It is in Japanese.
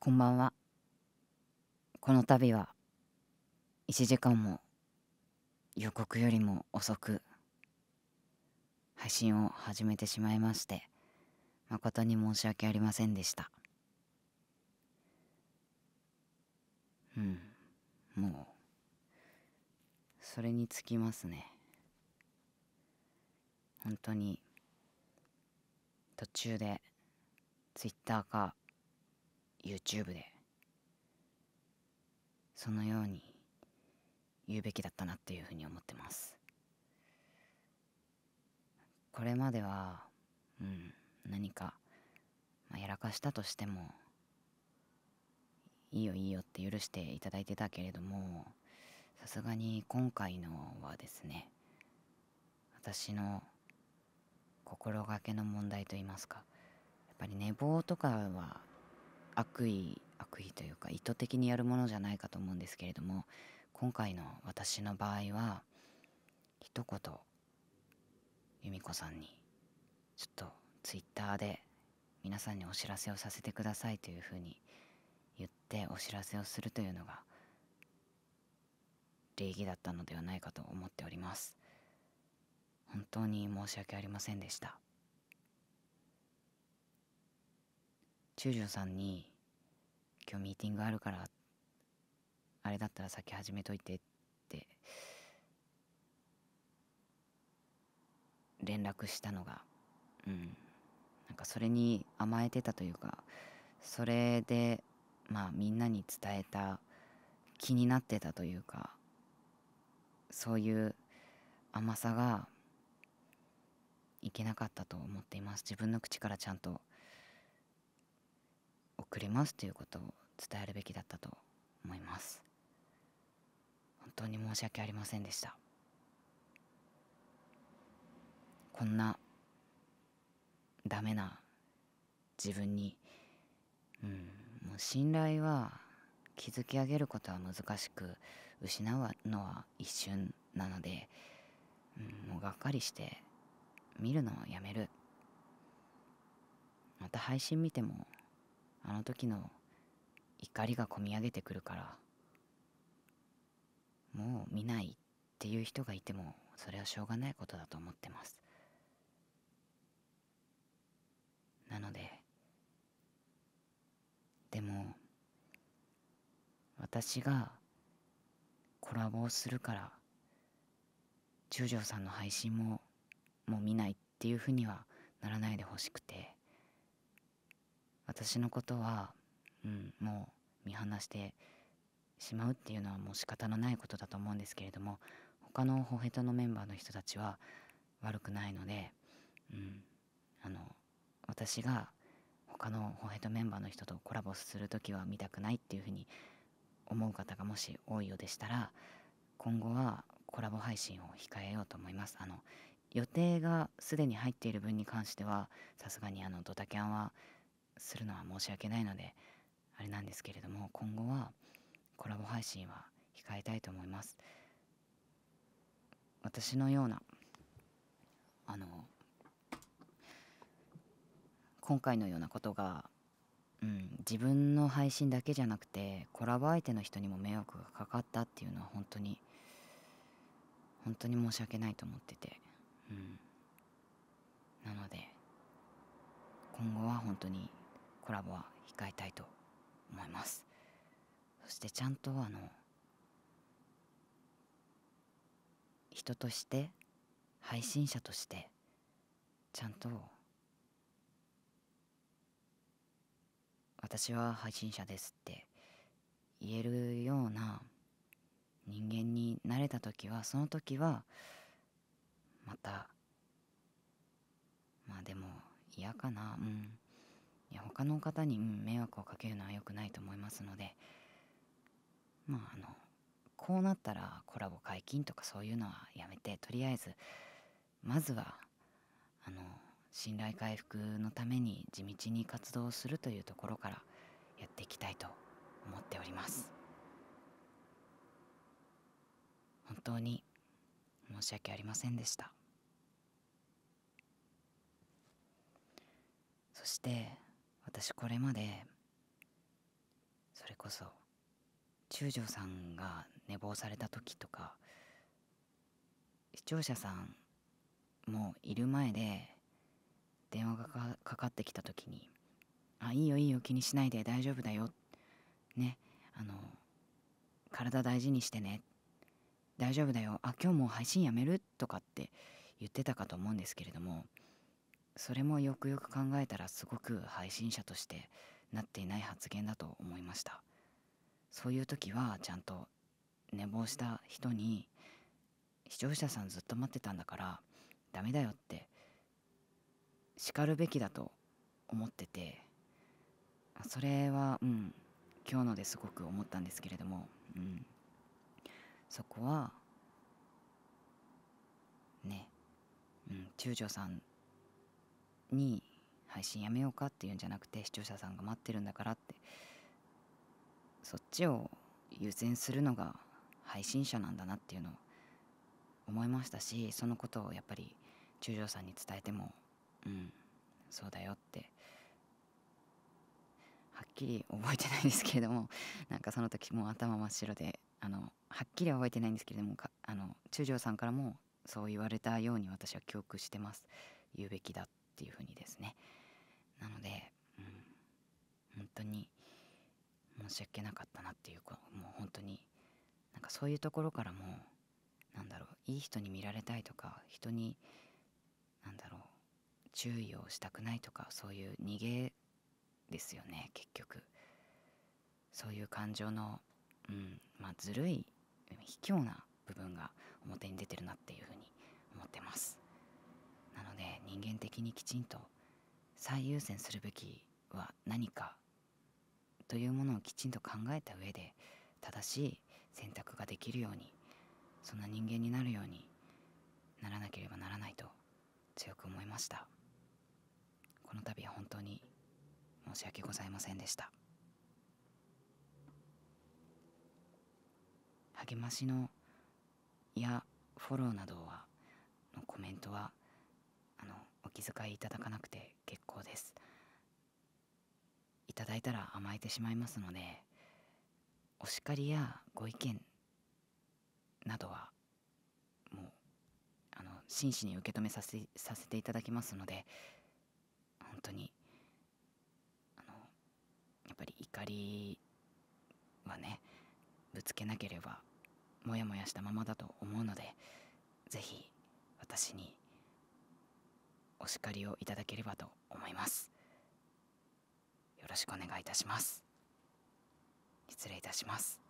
こんばんは。この度は、1時間も予告よりも遅く、配信を始めてしまいまして、誠に申し訳ありませんでした。うん、もう、それにつきますね。本当に、途中で、ツイッターか、YouTube でそのように言うべきだったなっていうふうに思ってますこれまではうん何か、まあ、やらかしたとしてもいいよいいよって許していただいてたけれどもさすがに今回のはですね私の心がけの問題といいますかやっぱり寝坊とかは悪意悪意というか意図的にやるものじゃないかと思うんですけれども今回の私の場合は一言由美子さんにちょっとツイッターで皆さんにお知らせをさせてくださいというふうに言ってお知らせをするというのが礼儀だったのではないかと思っております本当に申し訳ありませんでした中条さんに今日ミーティングあるからあれだったら先始めといてって連絡したのがうんなんかそれに甘えてたというかそれでまあみんなに伝えた気になってたというかそういう甘さがいけなかったと思っています自分の口からちゃんと送りますということを伝えるべきだったと思います本当に申し訳ありませんでしたこんなダメな自分に、うん、もう信頼は築き上げることは難しく失うのは一瞬なので、うん、もうがっかりして見るのをやめるまた配信見てもあの時の怒りがこみ上げてくるからもう見ないっていう人がいてもそれはしょうがないことだと思ってますなのででも私がコラボをするから中条さんの配信ももう見ないっていうふうにはならないでほしくて。私のことは、うん、もう見放してしまうっていうのはもう仕方のないことだと思うんですけれども他のホヘトのメンバーの人たちは悪くないので、うん、あの私が他のホヘトメンバーの人とコラボする時は見たくないっていうふうに思う方がもし多いようでしたら今後はコラボ配信を控えようと思います。あの予定がすでに入っている分に関してはさすがにあのドタキャンはするのは申し訳ないのであれなんですけれども今後はコラボ配信は控えたいと思います私のようなあの今回のようなことが、うん、自分の配信だけじゃなくてコラボ相手の人にも迷惑がかかったっていうのは本当に本当に申し訳ないと思ってて、うん、なので今後は本当にコラボは控えたいと思いますそしてちゃんとあの人として配信者としてちゃんと私は配信者ですって言えるような人間になれた時はその時はまたまあでも嫌かなうんいや他の方に、迷惑をかけるのは良くないと思いますのでまああのこうなったらコラボ解禁とかそういうのはやめてとりあえずまずはあの信頼回復のために地道に活動するというところからやっていきたいと思っております本当に申し訳ありませんでしたそして私これまでそれこそ中条さんが寝坊された時とか視聴者さんもいる前で電話がかかってきた時に「あいいよいいよ気にしないで大丈夫だよ」ねあの「体大事にしてね」「大丈夫だよあ今日もう配信やめる」とかって言ってたかと思うんですけれどもそれもよくよく考えたらすごく配信者としてなっていない発言だと思いましたそういう時はちゃんと寝坊した人に視聴者さんずっと待ってたんだからダメだよって叱るべきだと思っててそれはうん今日のですごく思ったんですけれども、うん、そこはね、うん、中条さんに配信やめようかっていうんじゃなくて視聴者さんが待ってるんだからってそっちを優先するのが配信者なんだなっていうのを思いましたしそのことをやっぱり中条さんに伝えてもうんそうだよってはっきり覚えてないんですけれども なんかその時もう頭真っ白であのはっきり覚えてないんですけれどもあの中条さんからもそう言われたように私は記憶してます言うべきだっていうふうにですねなので、うん、本当に申し訳なかったなっていうかもう本当になんかそういうところからもなんだろういい人に見られたいとか人になんだろう注意をしたくないとかそういう逃げですよね結局そういう感情の、うんまあ、ずるい卑怯な部分が表に出てるなっていうふうに思ってます。なので人間的にきちんと最優先するべきは何かというものをきちんと考えた上で正しい選択ができるようにそんな人間になるようにならなければならないと強く思いましたこの度は本当に申し訳ございませんでした励ましのやフォローなどはのコメントはお気遣いいただかなくて結構ですいただいたら甘えてしまいますのでお叱りやご意見などはもうあの真摯に受け止めさせさせていただきますので本当にあのやっぱり怒りはねぶつけなければモヤモヤしたままだと思うので是非私にお叱りをいただければと思いますよろしくお願いいたします失礼いたします